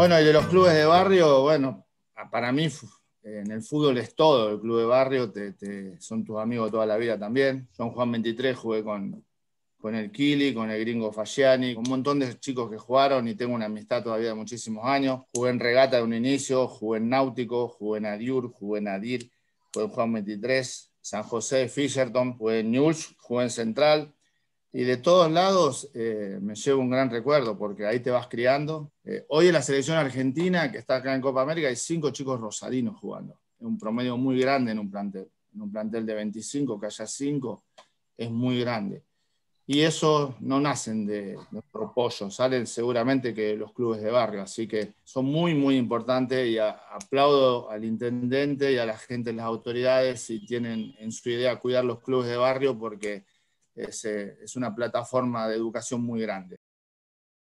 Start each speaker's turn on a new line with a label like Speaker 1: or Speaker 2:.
Speaker 1: Bueno, y de los clubes de barrio, bueno, para mí en el fútbol es todo. El club de barrio te, son tus amigos toda la vida también. Yo Juan 23 jugué con, con el Kili, con el gringo Fasciani, con un montón de chicos que jugaron y tengo una amistad todavía de muchísimos años. Jugué en regata de un inicio, jugué en náutico, jugué en Adiur, jugué en Adir, jugué en Juan 23, San José, Fisherton, jugué en News, jugué en Central, y de todos lados eh, me llevo un gran recuerdo porque ahí te vas criando. Eh, hoy en la selección argentina, que está acá en Copa América, hay cinco chicos rosadinos jugando. Es un promedio muy grande en un plantel. En un plantel de 25, que haya cinco, es muy grande. Y eso no nacen de, nuestro pollo, salen seguramente que los clubes de barrio. Así que son muy, muy importantes y aplaudo al intendente y a la gente, las autoridades, si tienen en su idea cuidar los clubes de barrio porque es, eh, es una plataforma de educación muy grande.